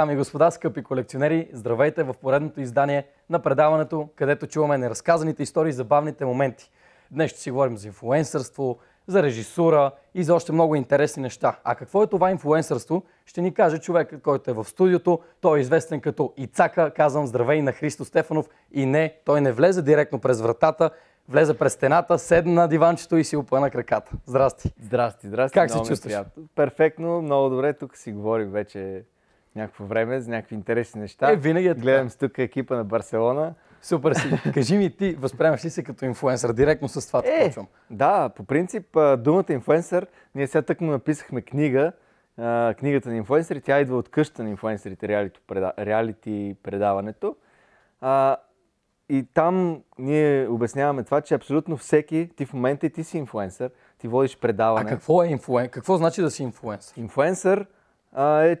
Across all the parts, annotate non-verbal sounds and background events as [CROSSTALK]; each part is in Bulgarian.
Дами и господа, скъпи колекционери, здравейте в поредното издание на предаването, където чуваме неразказаните истории за бавните моменти. Днес ще си говорим за инфлуенсърство, за режисура и за още много интересни неща. А какво е това инфлуенсърство, ще ни каже човек, който е в студиото. Той е известен като Ицака. Казвам здравей на Христо Стефанов. И не, той не влезе директно през вратата, влезе през стената, седна на диванчето и си опъна краката. Здрасти. Здрасти, здрасти. Как се е чувстваш? Приятно. Перфектно, много добре. Тук си говорим вече някакво време за някакви интересни неща. Е, винаги е Гледам с тук екипа на Барселона. Супер си. [LAUGHS] Кажи ми ти, възприемаш ли се като инфуенсър? Директно с това е, почвам. Да, по принцип думата инфуенсър, ние сега тъкмо написахме книга, книгата на инфуенсъри, тя идва от къща на инфуенсърите, реалити предаването. И там ние обясняваме това, че абсолютно всеки, ти в момента и ти си инфуенсър, ти водиш предаване. А какво е инфуен? Какво значи да си инфуенсър? Инфуенсър а, е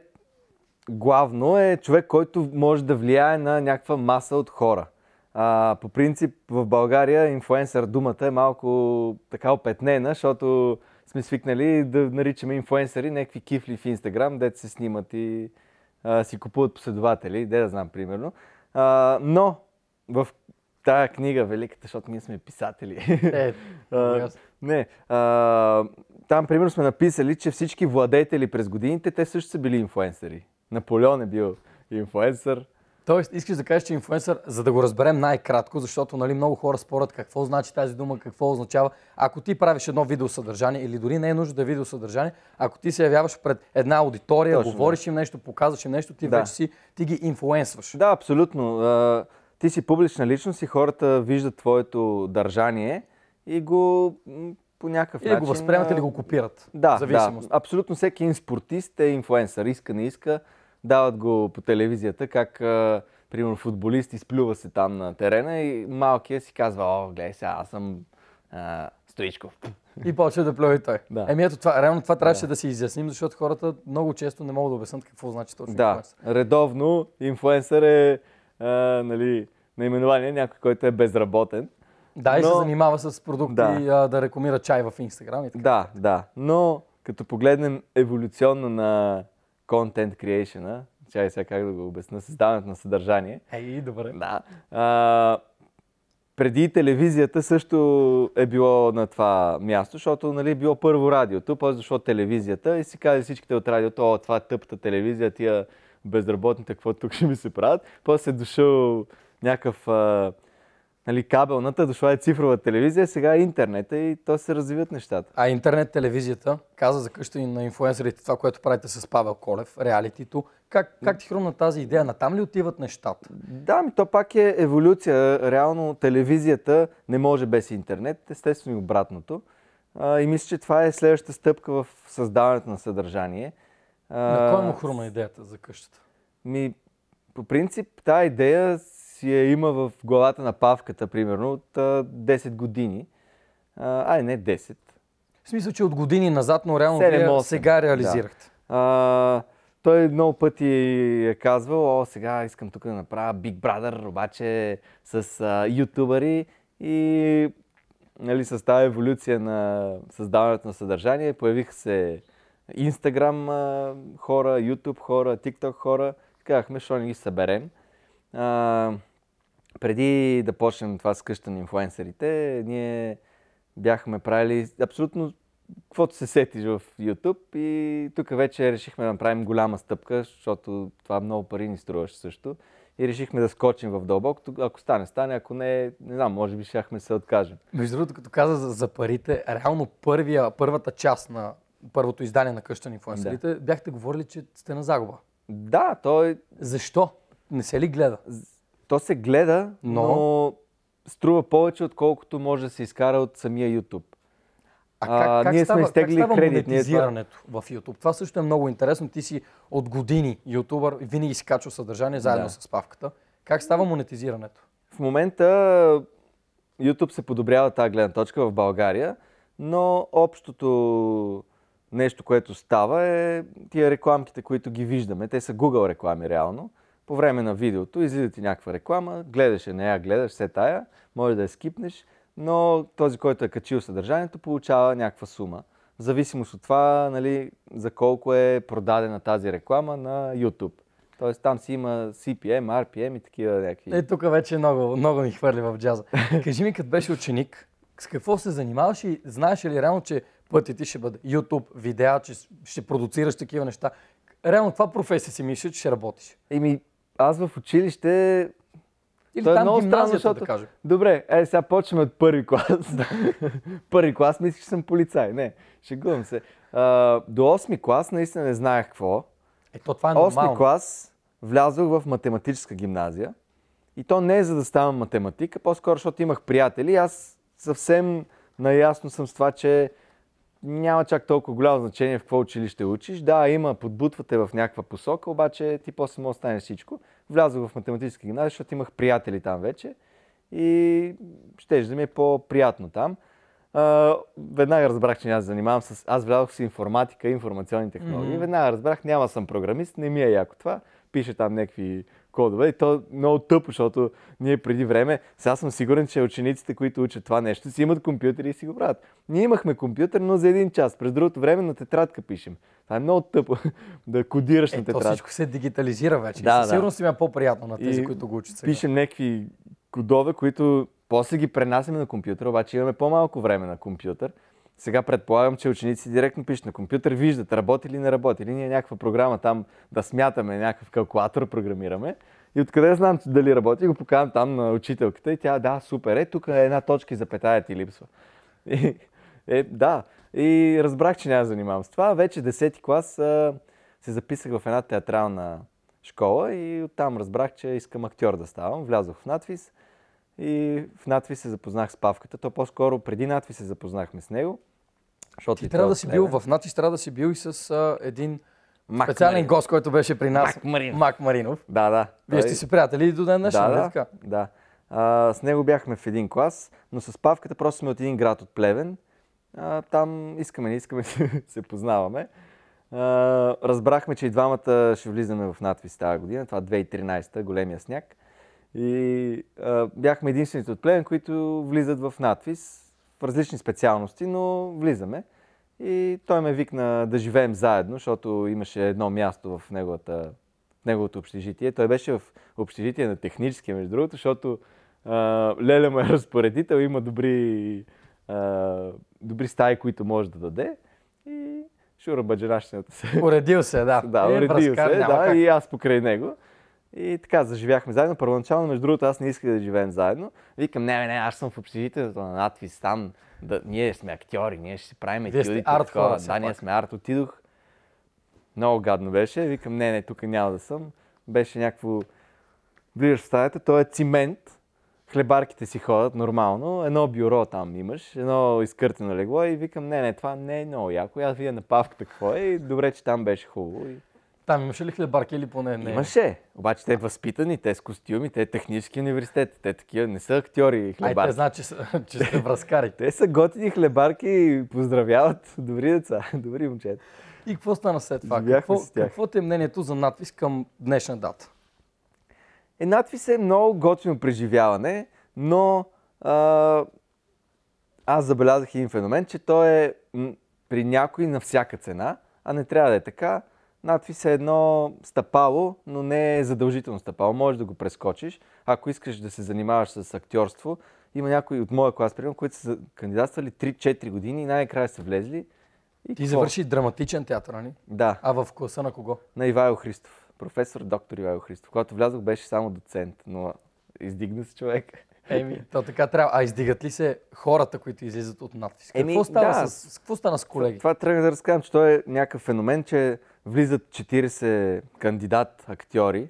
главно е човек, който може да влияе на някаква маса от хора. А, по принцип в България инфуенсър думата е малко така опетнена, защото сме свикнали да наричаме инфуенсъри някакви кифли в Инстаграм, дете се снимат и а, си купуват последователи, де да знам примерно. А, но в тая книга, великата, защото ние сме писатели. Е, [LAUGHS] а, не, а, там примерно сме написали, че всички владетели през годините, те също са били инфуенсъри. Наполеон е бил инфуенсър. Тоест, искаш да кажеш, че инфуенсър, за да го разберем най-кратко, защото нали, много хора спорят какво значи тази дума, какво означава. Ако ти правиш едно видеосъдържание или дори не е нужно да е видеосъдържание, ако ти се явяваш пред една аудитория, Точно, говориш да. им нещо, показваш им нещо, ти да. вече си, ти ги инфуенсваш. Да, абсолютно. ти си публична личност и хората виждат твоето държание и го по някакъв или начин... го възприемат или го копират. Да, да. Абсолютно всеки инспортист спортист е инфуенсър. Иска, не иска Дават го по телевизията, как а, примерно футболист изплюва се там на терена и малкият си казва, о, гледай сега, аз съм а, Стоичков. И почва да плюе той. Да. Еми ето това, реално това трябваше да. да си изясним, защото хората много често не могат да обяснат какво значи точно да. Редовно инфуенсър е а, нали, наименование някой, който е безработен. Да, но... и се занимава с продукти, да, а, да рекламира чай в Инстаграм и така. Да, да. Но като погледнем еволюционно на контент creation чай сега как да го обясна, създаването на съдържание. Ей, добре. Да. А, преди телевизията също е било на това място, защото нали, е било първо радиото, после дошло телевизията и си казали всичките от радиото, о, това е тъпта телевизия, тия безработните, какво тук ще ми се правят. После е дошъл някакъв нали, кабелната, дошла е цифрова телевизия, сега е интернета и то се развиват нещата. А интернет телевизията, каза за къща и на инфуенсерите, това, което правите с Павел Колев, реалитито, как, как ти хрумна тази идея? Натам ли отиват нещата? Да, ми то пак е еволюция. Реално телевизията не може без интернет, естествено и обратното. А, и мисля, че това е следващата стъпка в създаването на съдържание. А, на кой му хрума идеята за къщата? Ми, по принцип, тази идея си я има в главата на павката, примерно, от 10 години. а не 10. В смисъл, че от години назад, но реално 7, вие сега реализирахте. Да. А, той много пъти е казвал, о, сега искам тук да направя Big Brother, обаче с а, ютубъри и нали, с тази еволюция на създаването на съдържание появиха се Instagram хора, YouTube хора, TikTok хора. Казахме, що не ги съберем. А, преди да почнем това с къща на инфлуенсерите, ние бяхме правили абсолютно каквото се сетиш в YouTube и тук вече решихме да направим голяма стъпка, защото това много пари ни струваше също. И решихме да скочим в дълбокото. Ако стане, стане. Ако не, не знам, може би щяхме се откажем. Между другото, като каза за, за парите, реално първия, първата част на първото издание на къща на инфлуенсерите, да. бяхте говорили, че сте на загуба. Да, той... Защо? Не се ли гледа? То се гледа, но, но струва повече, отколкото може да се изкара от самия YouTube. А как, как ние става, сме изтегли как кредит. монетизирането ние... в YouTube? Това също е много интересно. Ти си от години ютубър, винаги скачва съдържание заедно да. с павката. Как става монетизирането? В момента YouTube се подобрява тази гледна точка в България, но общото нещо, което става е тия рекламките, които ги виждаме. Те са Google реклами реално по време на видеото излиза ти някаква реклама, гледаш е, не я гледаш, все тая, може да я скипнеш, но този, който е качил съдържанието, получава някаква сума. В зависимост от това, нали, за колко е продадена тази реклама на YouTube. Тоест там си има CPM, RPM и такива някакви. Е, тук вече много, много ни хвърли в джаза. [LAUGHS] Кажи ми, като беше ученик, с какво се занимаваш и знаеш ли реално, че пътя ти ще бъде YouTube, видеа, че ще продуцираш такива неща? Реално това професия си мислиш, че ще работиш? Еми, аз в училище или Той е там е много странно, защото... да кажа. Добре, е, сега почваме от първи клас. [LAUGHS] първи клас мисля, че съм полицай. Не, шегувам се. А, до 8 клас наистина не знаех какво. Ето, това е нормално. 8 клас влязох в математическа гимназия. И то не е за да ставам математика, по-скоро, защото имах приятели. Аз съвсем наясно съм с това, че няма чак толкова голямо значение в какво училище учиш. Да, има, подбутвате в някаква посока, обаче ти после може да всичко. Влязох в математически гимназия, защото имах приятели там вече и ще да ми е по-приятно там. А, веднага разбрах, че да занимавам с... Аз влязох с информатика и информационни технологии. Mm-hmm. Веднага разбрах, няма съм програмист, не ми е яко това. Пише там някакви кодове и то е много тъпо, защото ние преди време, сега съм сигурен, че учениците, които учат това нещо, си имат компютъри и си го правят. Ние имахме компютър, но за един час. През другото време на тетрадка пишем. Това е много тъпо [LAUGHS] да кодираш е, на тетрадка. всичко се дигитализира вече. Да, Със сигурност си им е по-приятно на тези, и които го учат сега. Пишем някакви кодове, които после ги пренасяме на компютър, обаче имаме по-малко време на компютър. Сега предполагам, че ученици директно пишат на компютър, виждат работи или не работи. Или ние някаква програма там да смятаме, някакъв калкулатор програмираме. И откъде знам че дали работи, го покажам там на учителката и тя, да, супер, е, тук една точка и запетая ти липсва. И, е, да, и разбрах, че няма занимавам с това. Вече 10 ти клас а, се записах в една театрална школа и оттам разбрах, че искам актьор да ставам. Влязох в надвис и в надвис се запознах с Павката. То по-скоро преди надвис се запознахме с него. Защото ти трябва да си бил в натиск, трябва да си бил и с а, един Мак специален Маринов. гост, който беше при нас. Мак Маринов. Мак Маринов. Да, да. Вие сте си приятели и до ден днешен, да, нали да, така? Да. А, с него бяхме в един клас, но с Павката просто сме от един град от Плевен. А, там искаме, не искаме, [LAUGHS] се познаваме. Uh, разбрахме, че и двамата ще влизаме в надвис тази година, това 2013, е големия сняг. И uh, бяхме единствените от Плевен, които влизат в надвис различни специалности, но влизаме. И той ме викна да живеем заедно, защото имаше едно място в, неговата, в неговото общежитие. Той беше в общежитие на техническия, между другото, защото а, Леля му е разпоредител, има добри, а, добри стаи, които може да даде. И Шура Баджарашната се... Уредил се, да. [LAUGHS] Да, е, уредил се, да, и аз покрай него. И така, заживяхме заедно. Първоначално, между другото, аз не исках да живеем заедно. Викам, не, не, аз съм в общежитието на надпис там. Да, ние сме актьори, ние ще си правим етюдите. Арт хора. Да, ние сме арт. Отидох. Много гадно беше. Викам, не, не, тук няма да съм. Беше някакво... Влизаш в стаята, то е цимент. Хлебарките си ходят нормално. Едно бюро там имаш, едно изкъртено легло и викам, не, не, това не е много яко. Аз видя на павката какво е и добре, че там беше хубаво. И... Там имаше ли хлебарки или поне не? Имаше. Обаче те възпитани, те с костюми, те е технически университет. Те такива не са актьори и хлебарки. Ай, те знаят, [LAUGHS] че, че сте връзкари. те са готини хлебарки и поздравяват. Добри деца, [LAUGHS] добри момчета. И какво стана след това? Какво, какво ти е мнението за надвис към днешна дата? Е, надпис е много готино преживяване, но а, аз забелязах един феномен, че той е при някой на всяка цена, а не трябва да е така. Надфис е едно стъпало, но не е задължително стъпало. Можеш да го прескочиш. Ако искаш да се занимаваш с актьорство, има някои от моя клас, примерно, които са кандидатствали 3-4 години и най-накрая са влезли. И Ти какво? завърши драматичен театър, нали? Да. А в класа на кого? На Ивайло Христов. Професор доктор Ивайло Христов. Когато влязох беше само доцент, но издигна се човек. Еми, то така трябва. А издигат ли се хората, които излизат от надфиска? Еми, какво, става да. с, какво стана с колеги? Това, това трябва да разказвам, че той е някакъв феномен, че влизат 40 кандидат актьори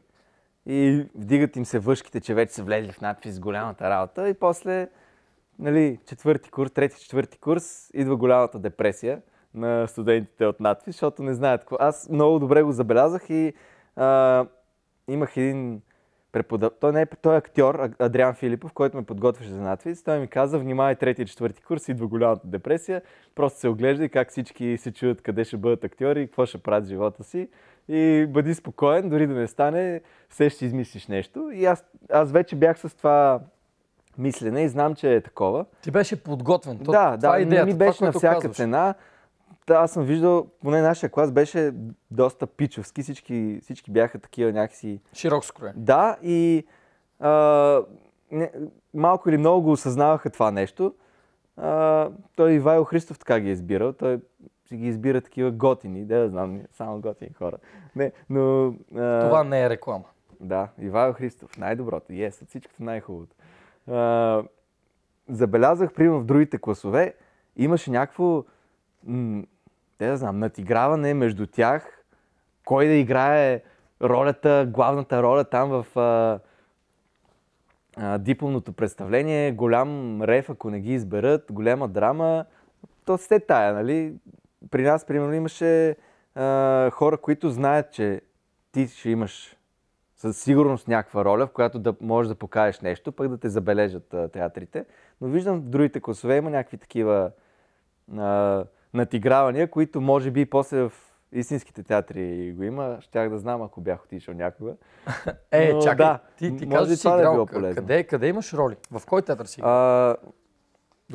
и вдигат им се въшките, че вече са влезли в надпис с голямата работа и после нали, четвърти курс, трети, четвърти курс, идва голямата депресия на студентите от надпис, защото не знаят какво. Аз много добре го забелязах и а, имах един преподав... той, не е, той е актьор, Адриан Филипов, който ме подготвяше за надфиз. Той ми каза, внимавай трети и четвърти курс, идва голямата депресия, просто се оглежда и как всички се чуят къде ще бъдат актьори, какво ще правят живота си и бъди спокоен, дори да не стане, все ще измислиш нещо. И аз, аз вече бях с това мислене и знам, че е такова. Ти беше подготвен. То, да, това е да, е идеята, не ми беше това, на всяка казваш. цена аз съм виждал, поне нашия клас беше доста пичовски, всички, всички бяха такива някакси... Широк скроен. Да, и а, не, малко или много го осъзнаваха това нещо. А, той Вайл Христов така ги е избирал. Той си ги избира такива готини, да, да знам, само готини хора. Не, но... А... Това не е реклама. Да, Ивайо Христов, най-доброто, ес, yes, от всичкото най-хубавото. А, забелязах, примерно, в другите класове, имаше някакво те да знам, надиграване между тях, кой да играе ролята, главната роля там в а, а, дипломното представление, голям реф, ако не ги изберат, голяма драма, то се тая, нали? При нас, примерно, имаше а, хора, които знаят, че ти ще имаш със сигурност някаква роля, в която да можеш да покажеш нещо, пък да те забележат а, театрите. Но виждам в другите класове има някакви такива а, надигравания, които може би после в истинските театри го има. Щях да знам, ако бях отишъл някога. [LAUGHS] Е, Но, чакай, да, ти, ти може казваш, че да е било полезно. Къде, къде имаш роли? В кой театър си? А,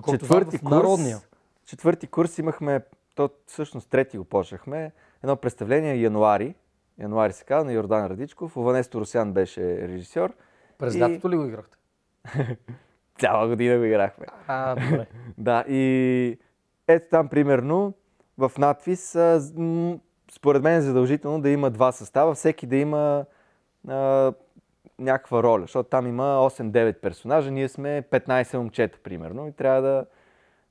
четвърти знам, народния. Курс, четвърти курс имахме, то всъщност трети го почнахме, едно представление януари, януари се казва, на Йордан Радичков. Ованесто Русян беше режисьор. През и... ли го играхте? [LAUGHS] Цяла година го играхме. А, добре. [LAUGHS] да, и ето там примерно в надпис, според мен е задължително да има два състава, всеки да има а, някаква роля, защото там има 8-9 персонажа, ние сме 15 момчета примерно и трябва да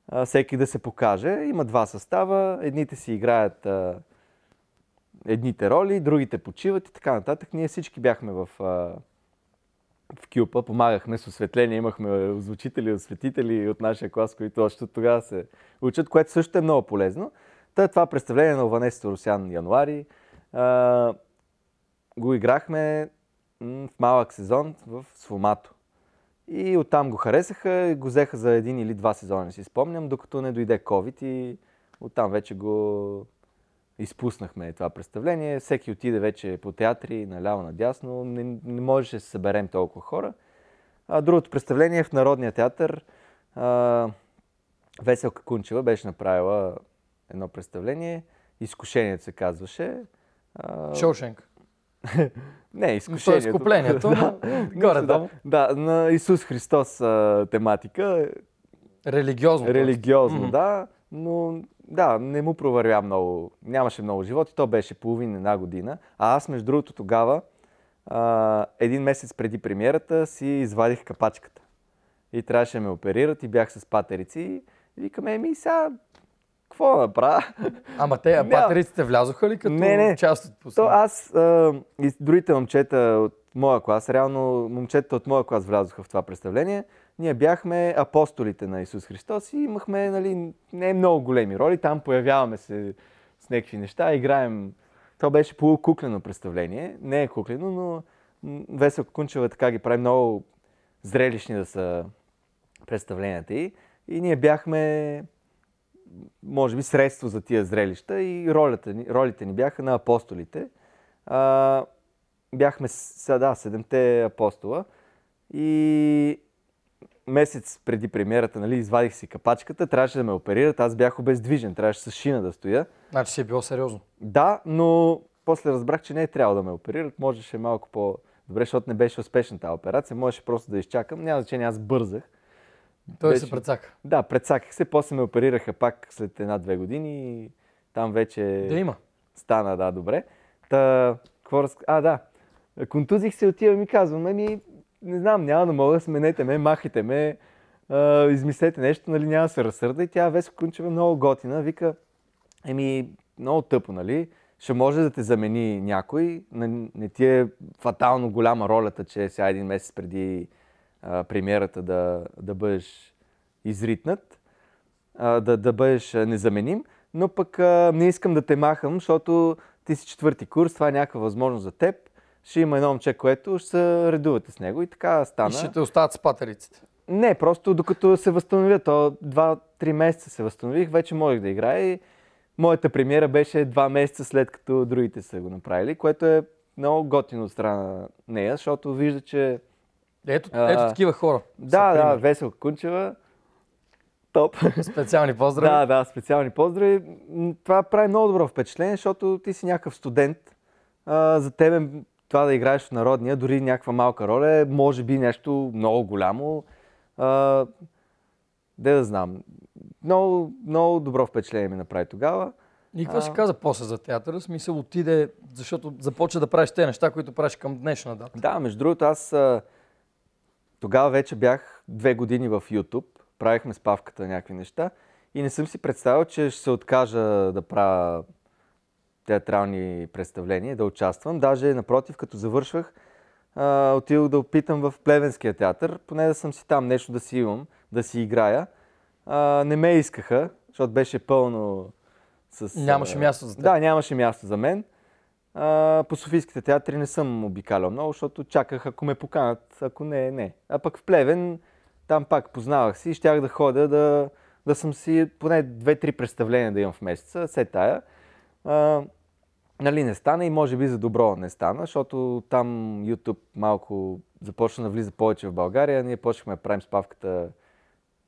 а, всеки да се покаже. Има два състава, едните си играят а, едните роли, другите почиват и така нататък. Ние всички бяхме в а, в Кюпа, помагахме с осветление, имахме озвучители, осветители от нашия клас, които още тогава се учат, което също е много полезно. Та това представление на Ованес Русян януари а, го играхме в малък сезон в Сломато. И оттам го харесаха и го взеха за един или два сезона, не си спомням, докато не дойде COVID и оттам вече го изпуснахме това представление. Всеки отиде вече по театри, наляво, надясно. Не, не можеше да съберем толкова хора. А другото представление е в Народния театър. А, Веселка Кунчева беше направила едно представление. Изкушението се казваше. А... Шоушенк. [LAUGHS] Не, е изкушението. То е [LAUGHS] да, горе да. Да, на Исус Христос а, тематика. Религиозно. Религиозно, да. Но да, не му провървя много, нямаше много живот и то беше половин една година. А аз, между другото, тогава, а, един месец преди премиерата, си извадих капачката. И трябваше да ме оперират и бях с патерици. И викаме, еми сега, какво направя? Ама те, а патериците влязоха ли като не, не. част от посла? То аз а, и другите момчета от моя клас, реално момчета от моя клас влязоха в това представление ние бяхме апостолите на Исус Христос и имахме нали, не много големи роли. Там появяваме се с някакви неща, играем. То беше полукуклено представление. Не е куклено, но Весел Кунчева така ги прави много зрелищни да са представленията й. И ние бяхме, може би, средство за тия зрелища и ролята ни, ролите ни бяха на апостолите. А, бяхме сега, да, седемте апостола. И месец преди премиерата, нали, извадих си капачката, трябваше да ме оперират, аз бях обездвижен, трябваше с шина да стоя. Значи си е било сериозно. Да, но после разбрах, че не е трябвало да ме оперират, можеше малко по... Добре, защото не беше успешна тази операция, можеше просто да изчакам, няма значение, аз бързах. Той беше... се предсака. Да, предсаках се, после ме оперираха пак след една-две години и там вече... Да има. Стана, да, добре. Та, какво раз... А, да. Контузих се, отивам и казвам, ами не знам, няма да мога, сменете ме, махайте ме, а, измислете нещо, нали, няма да се разсърда. И тя Веско Кунчева много готина, вика, еми, много тъпо, нали, ще може да те замени някой, не, не ти е фатално голяма ролята, че е сега един месец преди а, премиерата да, да бъдеш изритнат, а, да, да бъдеш незаменим, но пък а, не искам да те махам, защото ти си четвърти курс, това е някаква възможност за теб ще има едно момче, което ще се редувате с него и така стана. И ще те остават с патериците? Не, просто докато се възстановя, то 2-3 месеца се възстанових, вече можех да играя и моята премиера беше 2 месеца след като другите са го направили, което е много готино от страна на нея, защото вижда, че... Ето, а... ето такива хора. Да, да, Весел Кунчева. Топ. Специални поздрави. да, да, специални поздрави. Това прави много добро впечатление, защото ти си някакъв студент. А, за тебе това да играеш в народния, дори някаква малка роля, е може би нещо много голямо. А, де да знам. Много, много добро впечатление ми направи тогава. И какво а... си каза после за театъра? Смисъл отиде, защото започва да правиш те неща, които правиш към днешна дата. Да, между другото, аз а... тогава вече бях две години в YouTube. Правихме спавката някакви неща. И не съм си представил, че ще се откажа да правя театрални представления, да участвам. Даже, напротив, като завършвах, а, отидох да опитам в Плевенския театър, поне да съм си там, нещо да си имам, да си играя. А, не ме искаха, защото беше пълно с... Нямаше място за теб. Да, нямаше място за мен. А, по Софийските театри не съм обикалял много, защото чаках, ако ме поканат, ако не, не. А пък в Плевен, там пак познавах си и щях да ходя да, да съм си поне две-три представления да имам в месеца, се тая. А, нали, не стана и може би за добро не стана, защото там YouTube малко започна да влиза повече в България. Ние почнахме да правим спавката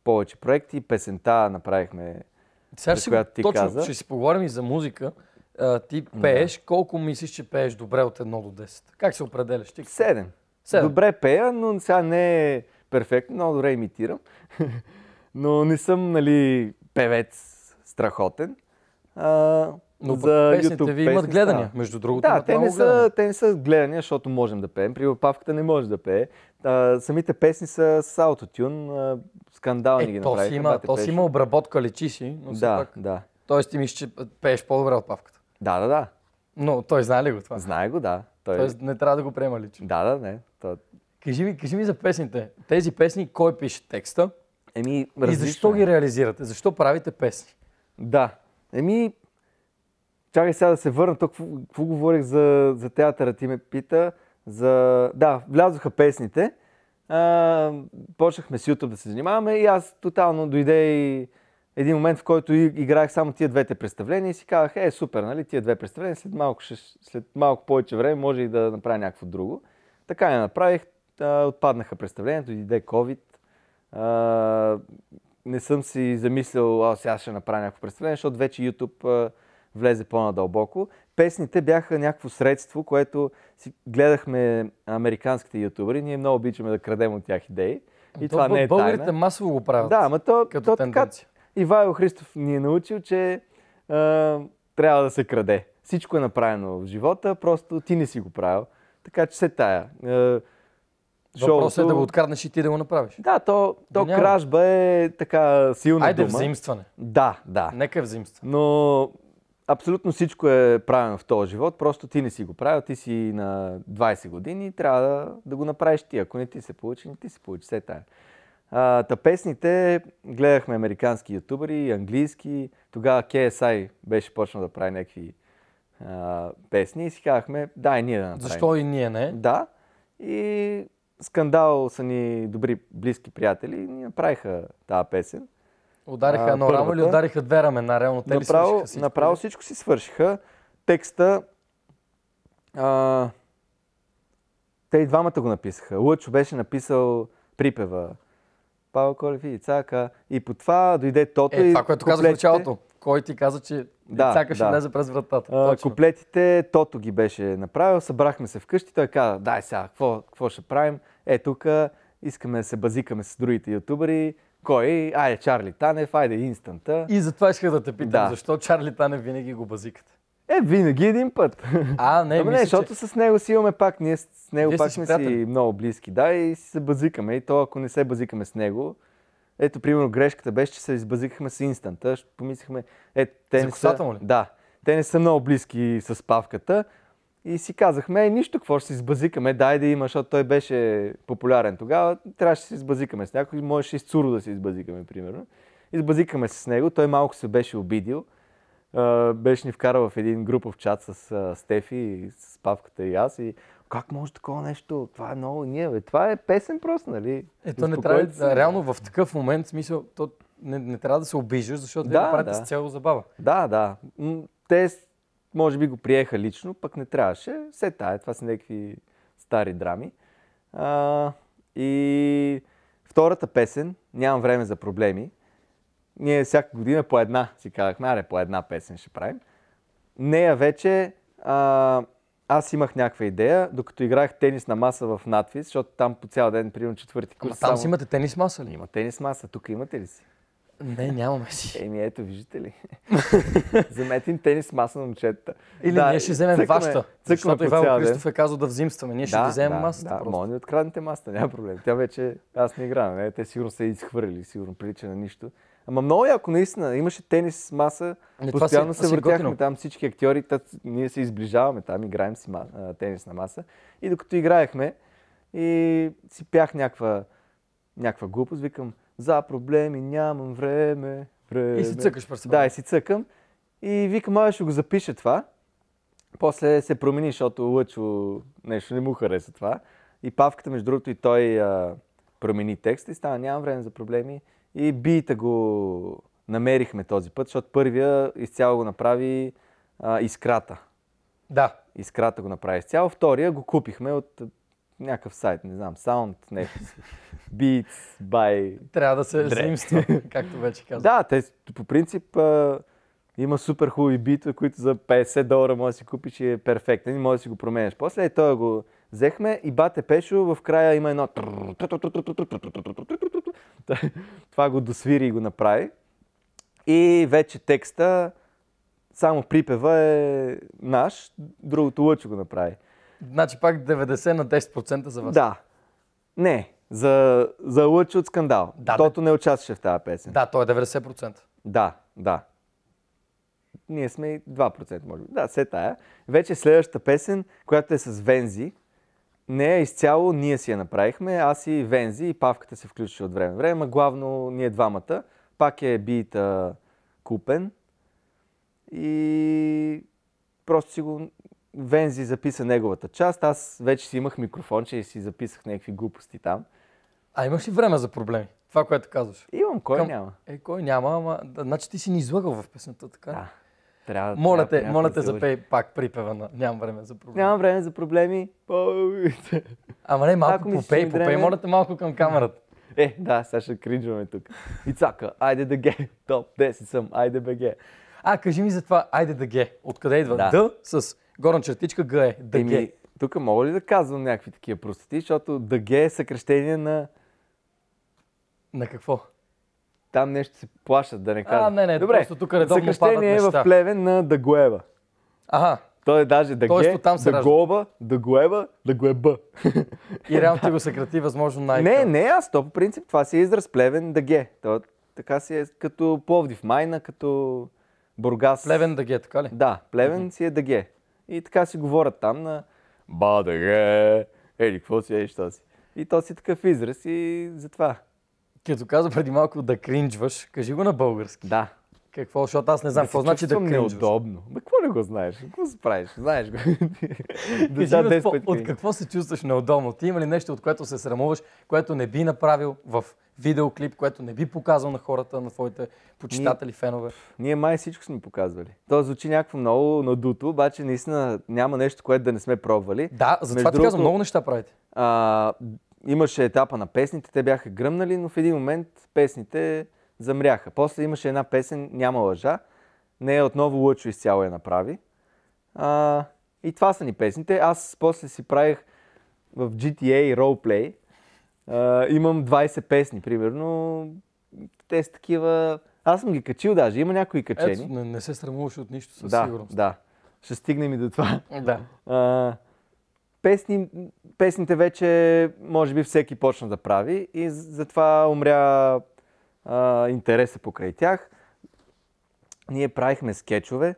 повече проекти, песента направихме, Сега за която ти точно, каза. ще си поговорим и за музика. А, ти пееш, да. колко мислиш, че пееш добре от 1 до 10? Как се определяш ти? 7. 7. Добре пея, но сега не е перфектно, много добре имитирам. [LAUGHS] но не съм, нали, певец страхотен. А, но за песните YouTube, ви имат песни, гледания, да. между другото. Да, те не, са, те не са гледания, защото можем да пеем. При павката не може да пее. А, самите песни са с аутотюн. скандални е, ги то Си има, то си има обработка, лечи си. Но да, пак... да. Тоест ти мислиш, че пееш по-добре от павката. Да, да, да. Но той знае ли го това? Знае го, да. Той... Тоест не трябва да го приема лично. Да, да, не. То... Кажи, ми, кажи ми за песните. Тези песни, кой пише текста? Еми, различно. И защо е. ги реализирате? Защо правите песни? Да. Еми, Чакай сега да се върна, тук какво говорих за, за театъра, ти ме пита. За... Да, влязоха песните. А, почнахме с YouTube да се занимаваме и аз тотално дойде и един момент, в който играех само тия двете представления и си казах, е, супер, нали, тия две представления, след малко, ще, след малко повече време може и да направя някакво друго. Така я направих, а, отпаднаха представлението, дойде COVID. А, не съм си замислил, аз сега ще направя някакво представление, защото вече YouTube влезе по-надълбоко. Песните бяха някакво средство, което си гледахме американските ютубери. Ние много обичаме да крадем от тях идеи. И то, това не е българите масово го правят. Да, ама то, като то тенденция. Така, Христов ни е научил, че а, трябва да се краде. Всичко е направено в живота, просто ти не си го правил. Така че се тая. Въпросът е да го откраднеш и ти да го направиш. Да, то, то кражба е така силна Айде дума. Айде взаимстване. Да, да. Нека е взаимстване. Но абсолютно всичко е правено в този живот, просто ти не си го правил, ти си на 20 години и трябва да, да го направиш ти. Ако не ти се получи, не ти се получи. Все е тая. А, та песните гледахме американски ютубери, английски. Тогава KSI беше почнал да прави някакви а, песни и си казахме, да, и ние да направим. Защо и ние не? Да. И скандал са ни добри близки приятели и ни направиха тази песен. Удариха едно рамо или удариха две рамена? Реално те направо, ли свършиха всичко? Направо всичко си свършиха. Текста... А, те и двамата го написаха. Лъчо беше написал припева. Павел Колев и Ицака. И по това дойде Тото е, и това, което казах в началото. Кой ти каза, че да, Ицака ще да. влезе през вратата. А, куплетите Тото ги беше направил. Събрахме се вкъщи. Той каза, дай сега, какво, какво ще правим? Е, тук искаме да се базикаме с другите ютубери кой, айде Чарли Танев, айде инстанта. И затова исках да те питам, да. защо Чарли Танев винаги го базикат? Е, винаги един път. А, не, мисля, не защото че... с него си имаме пак, ние с него Вие пак сме си, си много близки, да, и си се базикаме. И то, ако не се базикаме с него, ето, примерно, грешката беше, че се избазикахме с инстанта, помислихме, е, те не са... ли? Да, те не са много близки с павката, и си казахме, нищо, какво ще си сбазикаме, дай да има, защото той беше популярен тогава. Трябваше да си сбазикаме с някой, можеше и с Цуро да си сбазикаме, примерно. И сбазикаме с него, той малко се беше обидил. Беше ни вкарал в един групов чат с Стефи, с Павката и аз. И как може такова нещо? Това е много ние, бе. Това е песен просто, нали? Ето не трябва, да, реално в такъв момент, смисъл, то не, не трябва да се обижаш, защото да, вие да. с цяло забава. Да, да. Те може би го приеха лично, пък не трябваше. Все тая, това са някакви стари драми. А, и втората песен, Нямам време за проблеми, ние всяка година по една си казахме, аре, по една песен ще правим. Нея вече а, аз имах някаква идея, докато играх тенис на маса в надвис, защото там по цял ден, примерно четвърти курс. А там само... си имате тенис маса ли? Има тенис маса, тук имате ли си? Не, нямаме си. Еми ето, виждате ли? [LAUGHS] Заметим тенис маса на момчета. Или да, ние ще вземем цъкаме, вашата. Цъкаме защото Ивайло Кристоф е казал да взимстваме. Ние да, ще да, вземем да, масата. Да, може да откраднете масата, няма проблем. Тя вече, аз не играм. Не? Те сигурно са изхвърлили, сигурно прилича на нищо. Ама много яко, наистина. Имаше тенис маса. Не, постоянно си, се е въртяхме там всички актьори. Тът, ние се изближаваме там, играем си тенис на маса. И докато играехме, и си пях някаква, някаква глупост, викам, за проблеми, нямам време, време. И си цъкаш през Да, и си цъкам. И викам, а ще го запиша това. После се промени, защото Лъчо нещо не му хареса това. И Павката, между другото, и той а, промени текста и стана, нямам време за проблеми. И бита го намерихме този път, защото първия изцяло го направи а, Искрата. Да. Искрата го направи изцяло. Втория го купихме от някакъв сайт, не знам, Sound, нещо си. Beats, by... Трябва да се заимства, както вече казах. да, те по принцип а, има супер хубави битва, които за 50 долара може да си купиш и е перфектен и може да си го променяш. После и той го взехме и бате пешо, в края има едно... Това го досвири и го направи. И вече текста, само припева е наш, другото лъчо го направи. Значи пак 90 на 10% за вас. Да. Не, за, за лъч от скандал. Да, Тото не участваше в тази песен. Да, той е 90%. Да, да. Ние сме и 2%, може би. Да, се тая. Вече следващата песен, която е с Вензи, не е изцяло, ние си я направихме, аз и Вензи и Павката се включваше от време време, главно ние двамата. Пак е бита купен и просто си го Вензи записа неговата част. Аз вече си имах микрофон, и си записах някакви глупости там. А имаш ли време за проблеми? Това, което казваш. Имам, кой Към... няма? Е, кой няма, ама... Значи ти си ни излъгал в песната така? Да. Трябва, моля трябва, те, моля те, запей пак припева на Нямам време за проблеми. Нямам време за проблеми. Ама не, малко попей, попей, попей, моля те малко към камерата. Е, да, сега ще кринжваме тук. И цака, айде да ге, топ 10 съм, айде беге. А, кажи ми за това, айде да ге. Откъде идва? Да. Д с Горна чертичка ГЕ. Еми, Тук мога ли да казвам някакви такива простоти, защото ДГ е съкрещение на... На какво? Там нещо се плашат, да не казвам. А, не, не, Добре, просто тук редовно съкрещение е в плевен на Дагоева. Ага. Той е даже Даге, Дагоба, Дагоеба, Дагоеба. И реално ти го съкрати възможно най Не, не, аз то по принцип това си е израз плевен Даге. То, така си е като Пловдив, Майна, като Бургас. Плевен Даге, така ли? Да, Плевен mm-hmm. си е Даге. И така си говорят там на Бадаре, ели, какво си, ели, що си. И то си такъв израз и затова. Като каза преди малко да кринджваш, кажи го на български. Да. Какво? Защото аз не знам какво значи да кринджваш. неудобно. Ма какво не го знаеш? Какво се правиш? Знаеш го. [LAUGHS] от какво се чувстваш неудобно? Ти има ли нещо, от което се срамуваш, което не би направил в видеоклип, което не би показал на хората, на твоите почитатели, ние, фенове? Ние май всичко сме показвали. То звучи някакво много надуто, обаче наистина няма нещо, което да не сме пробвали. Да, затова Между ти казвам, много неща правите. А, имаше етапа на песните, те бяха гръмнали, но в един момент песните замряха. После имаше една песен, няма лъжа, не е отново Лъчо изцяло я направи. А, и това са ни песните. Аз после си правих в GTA ролплей, имам 20 песни, примерно. Те са такива... Аз съм ги качил даже, има някои качени. Ето, не, не се срамуваш от нищо, със да, сигурност. Да, ще стигнем и до това. Да. А, песни, песните вече, може би, всеки почна да прави и затова умря а, интереса покрай тях. Ние правихме скетчове,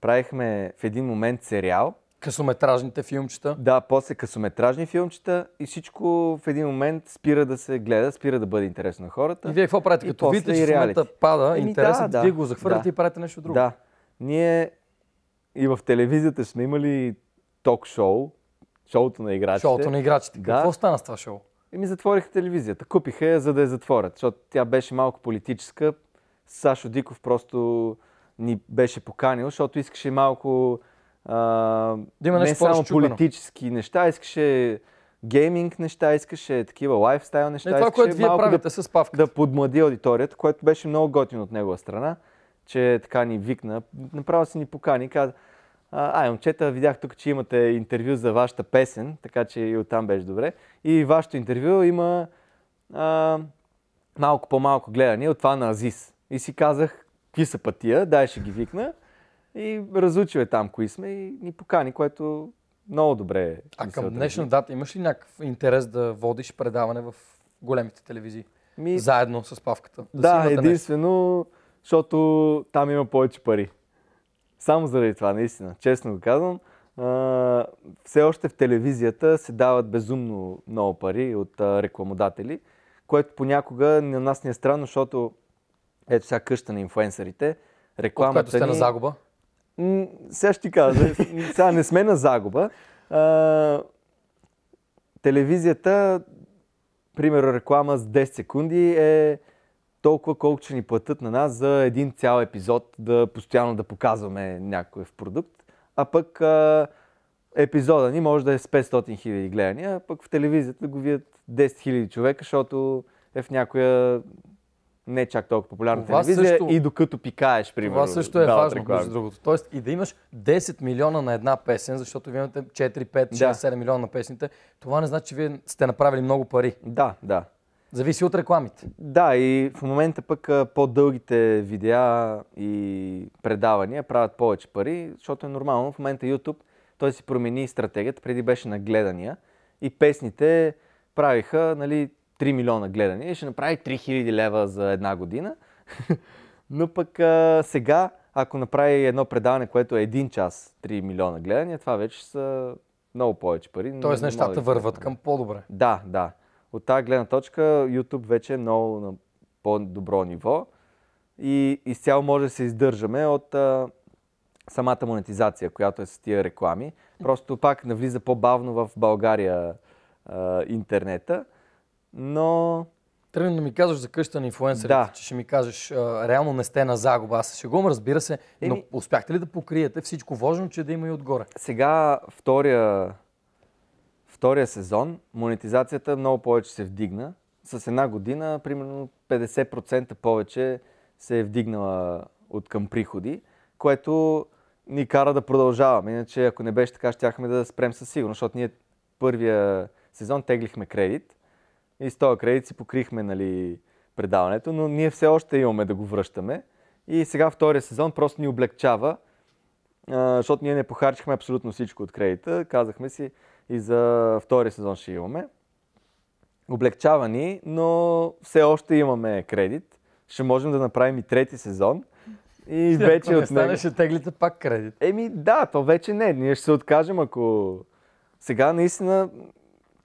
правихме в един момент сериал, Късометражните филмчета. Да, после късометражни филмчета и всичко в един момент спира да се гледа, спира да бъде интересно на хората. И вие какво правите? Като видите, че в пада Еми, интересът, да, вие го захвърляте да. и правите нещо друго. Да. Ние и в телевизията сме имали ток-шоу, шоуто на играчите. Шоуто на играчите. Да. Какво стана с това шоу? И ми затвориха телевизията. Купиха я, за да я затворят, защото тя беше малко политическа. Сашо Диков просто ни беше поканил, защото искаше малко да има не само политически неща, искаше гейминг неща, искаше такива лайфстайл неща. Не, това, което вие правите да, с павката. Да подмлади аудиторията, което беше много готино от негова страна, че така ни викна. Направо си ни покани, и каза, Ай, момчета, видях тук, че имате интервю за вашата песен, така че и оттам беше добре. И вашето интервю има а, малко по-малко гледане от това на Азис. И си казах, какви са пътия, дай ще ги викна. И разучил е там кои сме и ни покани, което много добре е. А към днешна дата имаш ли някакъв интерес да водиш предаване в големите телевизии? Ми... Заедно с Павката. Да, да единствено, нещо. защото там има повече пари. Само заради това, наистина. Честно го казвам. А, все още в телевизията се дават безумно много пари от а, рекламодатели, което понякога на нас ни е странно, защото ето сега къща на инфуенсерите, Рекламата от която сте ни... на загуба? сега ще ти кажа, сега не сме на загуба. А, телевизията, примерно реклама с 10 секунди е толкова колко ще ни платят на нас за един цял епизод да постоянно да показваме някакъв продукт. А пък а, епизода ни може да е с 500 хиляди гледания, а пък в телевизията го видят 10 хиляди човека, защото е в някоя не чак толкова популярна това телевизия също... и докато пикаеш, примерно. Това също е да, важно, реклами. между другото. Тоест и да имаш 10 милиона на една песен, защото вие имате 4, 5, 6, да. 7 милиона на песните, това не значи, че вие сте направили много пари. Да, да. Зависи от рекламите. Да, и в момента пък по-дългите видеа и предавания правят повече пари, защото е нормално. В момента YouTube той си промени стратегията, преди беше на гледания и песните правиха нали, 3 милиона гледания, ще направи 3000 лева за една година. [LAUGHS] Но пък а, сега, ако направи едно предаване, което е 1 час, 3 милиона гледания, това вече са много повече пари. Тоест нещата да върват към по-добре. Да, да. От тази гледна точка YouTube вече е много на по-добро ниво и изцяло може да се издържаме от а, самата монетизация, която е с тия реклами. Просто пак навлиза по-бавно в България а, интернета но... Тръгна да ми казваш за къща на инфуенсерите, да. че ще ми кажеш, а, реално не сте на загуба, аз ще го разбира се, Еми... но успяхте ли да покриете всичко важно, че да има и отгоре? Сега втория, втория сезон монетизацията много повече се вдигна. С една година, примерно 50% повече се е вдигнала от към приходи, което ни кара да продължаваме. Иначе, ако не беше така, щяхме да спрем със сигурност, защото ние първия сезон теглихме кредит и с този кредит си покрихме нали, предаването, но ние все още имаме да го връщаме. И сега втория сезон просто ни облегчава, защото ние не похарчихме абсолютно всичко от кредита. Казахме си и за втория сезон ще имаме. Облегчава ни, но все още имаме кредит. Ще можем да направим и трети сезон. И Ще, вече ако не от него... ще теглите пак кредит. Еми да, то вече не. Ние ще се откажем, ако... Сега наистина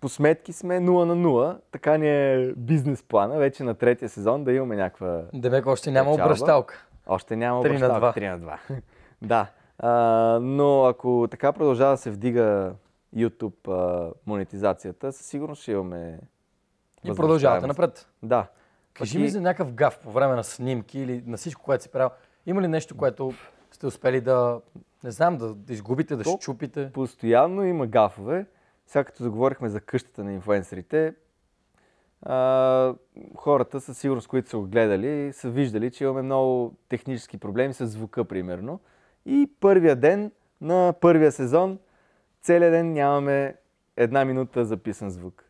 по сметки сме 0 на 0, така ни е бизнес плана, вече на третия сезон да имаме някаква... Дебек, още няма печалба. обръщалка. Още няма обръщалка, 3 на 2. 3 на 2. да, а, но ако така продължава да се вдига YouTube а, монетизацията, със сигурност ще имаме... И продължавате напред. Да. Кажи ми за някакъв гав по време на снимки или на всичко, което си правил. Има ли нещо, което сте успели да, не знам, да изгубите, да щупите? Постоянно има гафове. Сега като заговорихме за къщата на инфуенсерите, а, хората със сигурност, които са го гледали, са виждали, че имаме много технически проблеми с звука, примерно. И първия ден на първия сезон, целият ден нямаме една минута записан звук.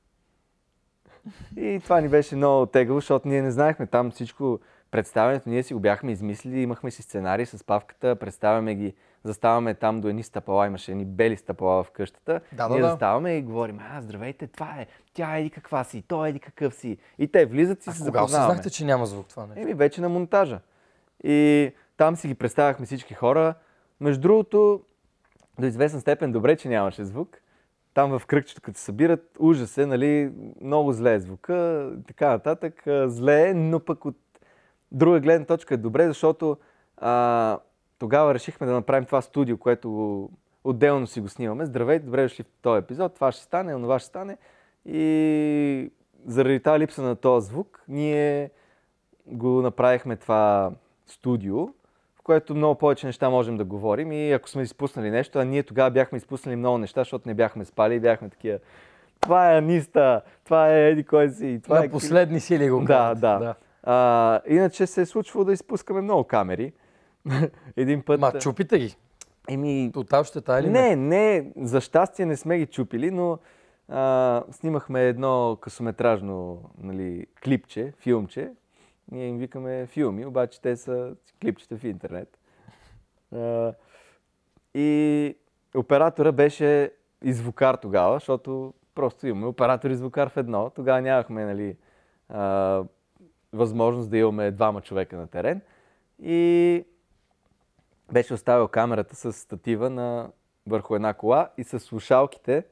И това ни беше много тегаво, защото ние не знаехме там всичко представянето ние си го бяхме измислили, имахме си сценарии с павката, представяме ги, заставаме там до едни стъпала, имаше едни бели стъпала в къщата. Да, да, ние да. заставаме и говорим, а, здравейте, това е, тя еди каква си, той еди какъв си. И те влизат и а се кога запознаваме. Кога че няма звук това нещо? Еми, вече на монтажа. И там си ги представяхме всички хора. Между другото, до известен степен добре, че нямаше звук. Там в кръгчето, като се събират, ужас е, нали, много зле е звука, така нататък. Зле е, но пък от друга гледна точка е добре, защото а, тогава решихме да направим това студио, което отделно си го снимаме. Здравейте, добре дошли в този епизод, това ще стане, онова ще стане. И заради тази липса на този звук, ние го направихме това студио, в което много повече неща можем да говорим и ако сме изпуснали нещо, а ние тогава бяхме изпуснали много неща, защото не бяхме спали и бяхме такива това е Аниста, това е Еди кой си. Това е На е... последни сили го казват. Да, да. да. А, иначе се е случвало да изпускаме много камери. [LAUGHS] Един път... Ма, чупите ги? Еми... Тотал ще тая ли? Не, не, за щастие не сме ги чупили, но а, снимахме едно късометражно нали, клипче, филмче. Ние им викаме филми, обаче те са клипчета в интернет. А, и оператора беше и звукар тогава, защото просто имаме оператор и звукар в едно. Тогава нямахме нали, а, възможност да имаме двама човека на терен. И беше оставил камерата с статива на върху една кола и с слушалките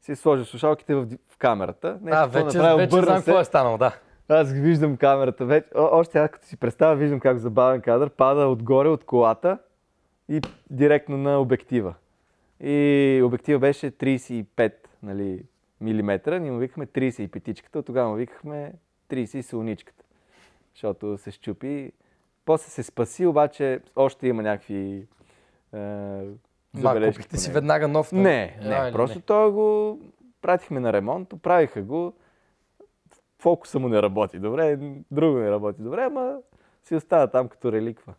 си сложи слушалките в, в камерата. Нещо, а, вече, направил, вече знам какво е станало, да. Аз виждам камерата вече. О, още аз като си представя, виждам как забавен кадър пада отгоре от колата и директно на обектива. И обектива беше 35 нали, милиметра, ние му викахме 35-чката, от тогава му викахме 30 солничката защото се щупи. После се спаси, обаче още има някакви е, забележки. Ма, купихте си веднага нов? Не, не, а, просто не. той го пратихме на ремонт, оправиха го. Фокуса му не работи добре, друго не работи добре, ама си остава там като реликва.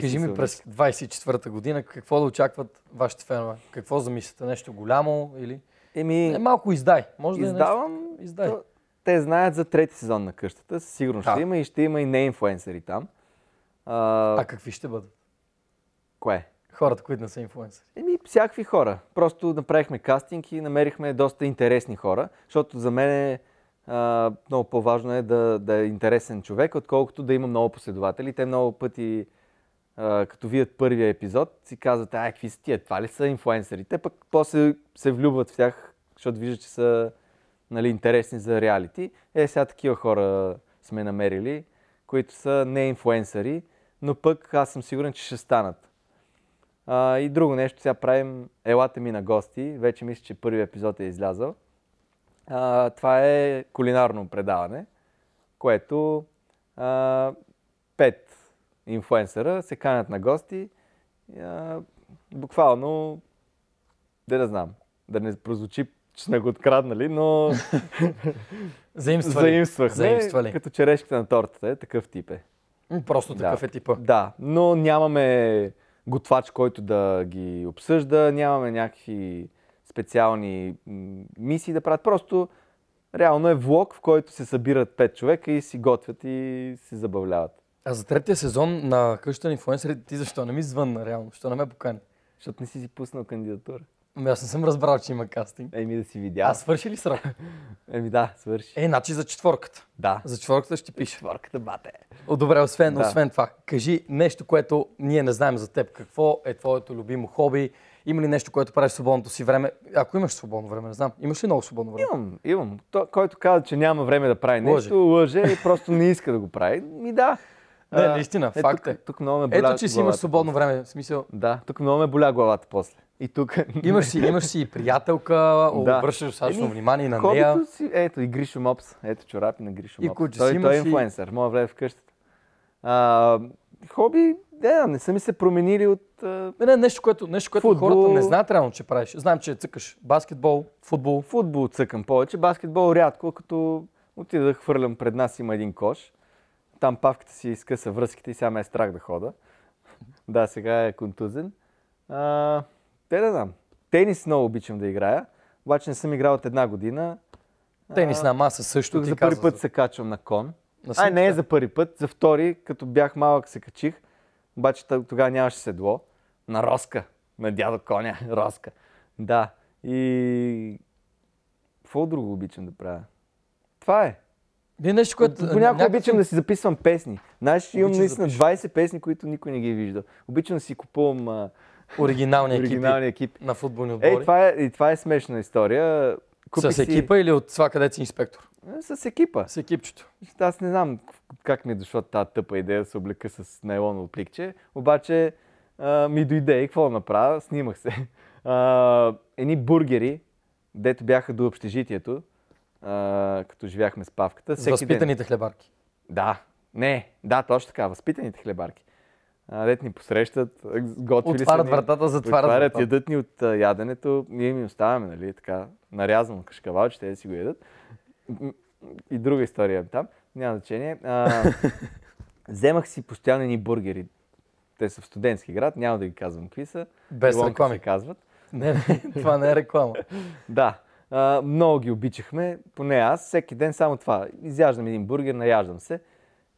Кажи ми през 24-та година какво да очакват вашите фенове? Какво замисляте? Нещо голямо или... Еми... Не, малко издай. Може да издавам, е нещо... Издай. То те знаят за трети сезон на къщата. Сигурно да. ще има и ще има и не там. А... а какви ще бъдат? Кое? Хората, които не са инфуенсери. Еми, всякакви хора. Просто направихме кастинг и намерихме доста интересни хора, защото за мен е а, много по-важно е да, да е интересен човек, отколкото да има много последователи. Те много пъти, а, като видят първия епизод, си казват, ай, какви са тия, това ли са Те Пък после се влюбват в тях, защото виждат, че са нали, интересни за реалити. Е, сега такива хора сме намерили, които са не инфуенсъри, но пък аз съм сигурен, че ще станат. А, и друго нещо, сега правим Елате ми на гости. Вече мисля, че първи епизод е излязъл. А, това е кулинарно предаване, което а, пет инфуенсъра се канят на гости. А, буквално, да не знам, да не прозвучи че сме го откраднали, но... [LAUGHS] Заимствали. Заимствахме, Заимствали. като черешките на тортата е, такъв тип е. Просто такъв да. е типа. Да, но нямаме готвач, който да ги обсъжда, нямаме някакви специални мисии да правят. Просто реално е влог, в който се събират пет човека и си готвят и се забавляват. А за третия сезон на къща на инфуенсерите ти защо не ми звънна реално? Защо не ме покани? Защото не си си пуснал кандидатура. Ами аз не съм разбрал, че има кастинг. Еми да си видя. А свърши ли срок? Еми да, свърши. Е, значи за четворката. Да. За четворката ще пише. Четворката, бате. О, добре, освен, да. освен това, кажи нещо, което ние не знаем за теб. Какво е твоето любимо хоби? Има ли нещо, което правиш в свободното си време? Ако имаш свободно време, не знам. Имаш ли много свободно време? Имам, имам. То, който каза, че няма време да прави лъже. нещо, лъже и просто не иска да го прави. Ми да. Не, наистина, е, факт е. Тук, тук много ме боля Ето, че си имаш свободно време, в смисъл. Да, тук много ме боля главата после. И тук... [LAUGHS] Имаш си, имаш си приятелка, [LAUGHS] да. обръщаш достатъчно внимание на нея. Си, ето и Гришо Мопс. Ето чорапи на Гришо Мопс. И куча, той, си той е инфуенсър, моя влезе в къщата. А, хоби, да, не са ми се променили от... А... Не, нещо, което, нещо, което футбол... хората не знаят реално, че правиш. Знам, че цъкаш баскетбол, футбол. Футбол цъкам повече, баскетбол рядко, като отида да хвърлям пред нас има един кош. Там павката си изкъса връзките и сега ме е страх да хода. [LAUGHS] да, сега е контузен. А, те да знам. Тенис много обичам да играя, обаче не съм играл от една година. Тенис на маса също. Ти за първи път за... се качвам на кон. На Ай, не е за първи път, за втори, като бях малък се качих, обаче тогава нямаше седло. На Роска, на дядо коня, [LAUGHS] Роска. Да. И... Какво друго обичам да правя? Това е. Не нещо, което... Понякога някакъв... обичам да си записвам песни. Знаеш, имам наистина 20 песни, които никой не ги е виждал. Обичам да си купувам Оригиналния, Оригиналния екип, на футболни отбори. Ей, това е, и това е смешна история. Купи с си... екипа или от това къде си инспектор? Е, с екипа. С екипчето. Аз не знам как ми е дошла тази тъпа идея да се облека с нейлоново пликче, обаче а, ми дойде и какво направя, снимах се. А, едни бургери, дето бяха до общежитието, а, като живяхме с павката. Всеки Възпитаните ден. хлебарки. Да, не, да, точно така, възпитаните хлебарки дет ни посрещат, готвили Отварят ни, вратата, затварят отварят, ядат ни от яденето, ние ми оставяме, нали, така, нарязано че те да си го ядат. И друга история е там, няма значение. А, [LAUGHS] вземах си постоянни ни бургери. Те са в студентски град, няма да ги казвам какви са. Без Илонка реклами. Се казват. Не, не, [LAUGHS] това не е реклама. [LAUGHS] да, а, много ги обичахме, поне аз, всеки ден само това. Изяждам един бургер, наяждам се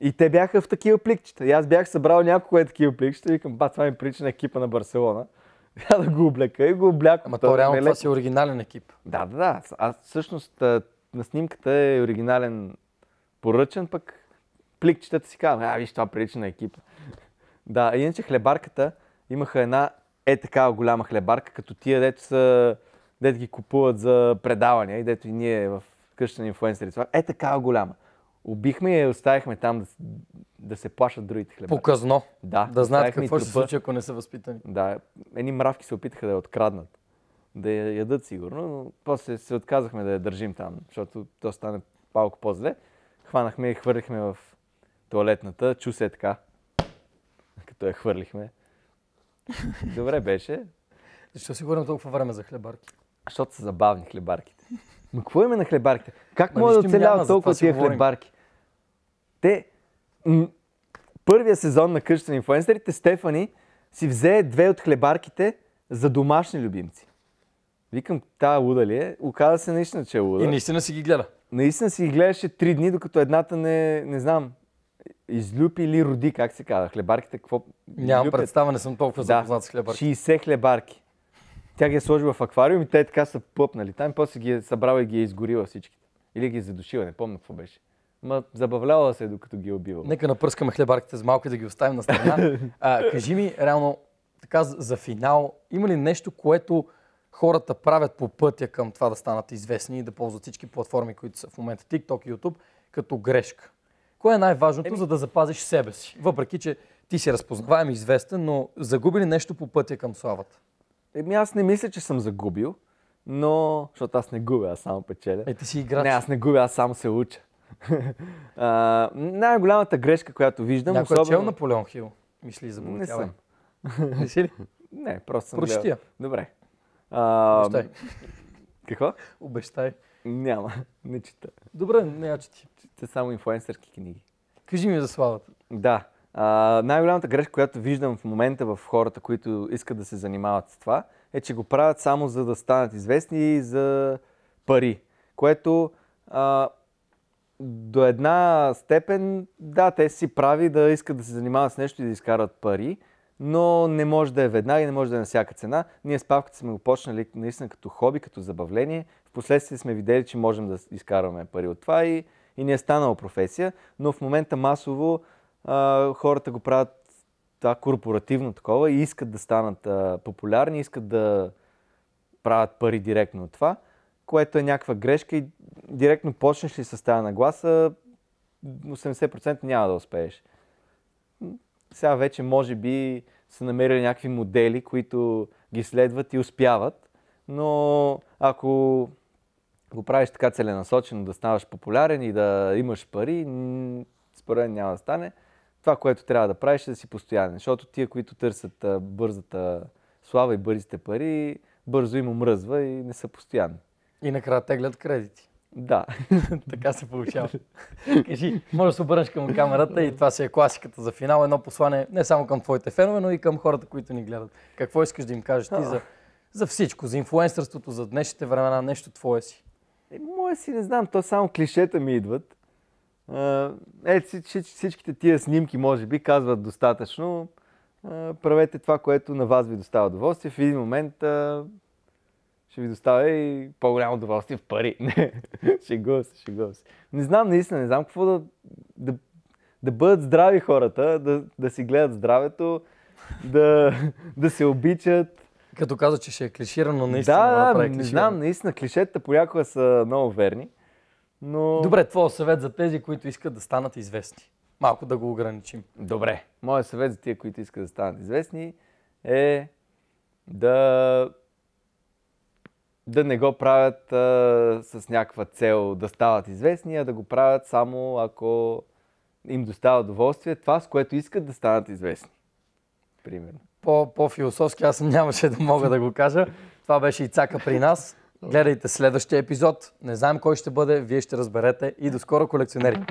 и те бяха в такива пликчета. И аз бях събрал няколко е такива пликчета и викам, ба, това ми прилича на екипа на Барселона. [LAUGHS] Я да го облека и го обляка. Ама то реално това си е оригинален екип. Да, да, да. Аз всъщност на снимката е оригинален поръчен, пък пликчетата си казвам, а, виж, това прилича на екипа. [LAUGHS] да, иначе хлебарката имаха една е такава голяма хлебарка, като тия, дето са, дето ги купуват за предавания и дето и ние в къщата на инфуенсери. Е такава голяма. Убихме и я оставихме там да, да се плашат другите хлеба. Показно. Да. Да знаят какво ще се случи, ако не са възпитани. Да. Едни мравки се опитаха да я откраднат. Да я ядат сигурно, но после се отказахме да я държим там, защото то стане малко по-зле. Хванахме и хвърлихме в туалетната. Чу се така, като я хвърлихме. Добре беше. Защо си говорим толкова време за хлебарки? Защото са забавни хлебарките. Но какво има на хлебарките? Как може да оцеляват толкова тия хлебарки? Те, м- първия сезон на къщата на инфуенсерите, Стефани си взе две от хлебарките за домашни любимци. Викам, тая луда ли е? Оказа се наистина, че е луда. И наистина си ги гледа. Наистина си ги гледаше три дни, докато едната не, не знам, излюпи или роди, как се казва, хлебарките, какво... Нямам представа, не съм толкова да, запознат с хлебарки. 60 хлебарки. Тя ги е сложила в аквариум и те така са пъпнали. Там после ги е събрала и ги е изгорила всичките. Или ги е задушила, не помня какво беше. Ма забавлявала се, е докато ги е убивала. Нека напръскаме хлебарките с малко и да ги оставим на страна. [LAUGHS] А, кажи ми, реално, така за финал, има ли нещо, което хората правят по пътя към това да станат известни и да ползват всички платформи, които са в момента TikTok и YouTube, като грешка? Кое е най-важното, Еми... за да запазиш себе си? Въпреки, че ти си разпознаваем известен, но загуби ли нещо по пътя към славата? Еми аз не мисля, че съм загубил, но... Защото аз не губя, аз само печеля. Е, ти си играч. Не, аз не губя, аз само се уча. [LAUGHS] най-голямата грешка, която виждам... Някой е особено... е чел Наполеон Хил, мисли за Не съм. не си ли? [LAUGHS] Не, просто съм Прочти Добре. Обещай. Какво? Обещай. Няма, [LAUGHS] не чета. Добре, не я чети. Те само инфуенсърски книги. Кажи ми за славата. Да най-голямата грешка, която виждам в момента в хората, които искат да се занимават с това, е, че го правят само за да станат известни и за пари, което а, до една степен, да, те си прави да искат да се занимават с нещо и да изкарат пари, но не може да е веднага и не може да е на всяка цена. Ние с Павката сме го почнали наистина като хоби, като забавление. Впоследствие сме видели, че можем да изкарваме пари от това и, и ни е станала професия, но в момента масово а, хората го правят това корпоративно такова и искат да станат а, популярни, искат да правят пари директно от това, което е някаква грешка и директно почнеш ли с тази нагласа, 80% няма да успееш. Сега вече може би са намерили някакви модели, които ги следват и успяват, но ако го правиш така целенасочено, да ставаш популярен и да имаш пари, според няма да стане това, което трябва да правиш е да си постоянен. Защото тия, които търсят бързата слава и бързите пари, бързо им омръзва и не са постоянни. И накрая теглят кредити. Да. [LAUGHS] така се получава. Кажи, може да се обърнеш към камерата и това си е класиката за финал. Едно послание не само към твоите фенове, но и към хората, които ни гледат. Какво искаш да им кажеш ти за, за всичко, за инфлуенсърството, за днешните времена, нещо твое си? Е, Мое си не знам, то само клишета ми идват. Е, всичките тия снимки, може би, казват достатъчно. Правете това, което на вас ви доставя удоволствие. В един момент ще ви доставя и по-голямо удоволствие в пари. [LAUGHS] Не, шегувам се, шегувам се. Не знам, наистина, не знам какво да, да, да бъдат здрави хората, да, да си гледат здравето, да, [LAUGHS] да се обичат. Като каза, че ще е клиширано, наистина. Да, да, не знам, наистина, клишетата понякога са много верни. Но... Добре, твой съвет за тези, които искат да станат известни. Малко да го ограничим. Добре. Моят съвет за тези, които искат да станат известни е да да не го правят а, с някаква цел да стават известни, а да го правят само ако им достава удоволствие това, с което искат да станат известни. Примерно. По, по-философски аз нямаше да мога да го кажа. Това беше и цака при нас. Гледайте следващия епизод. Не знаем кой ще бъде, вие ще разберете. И до скоро, колекционери!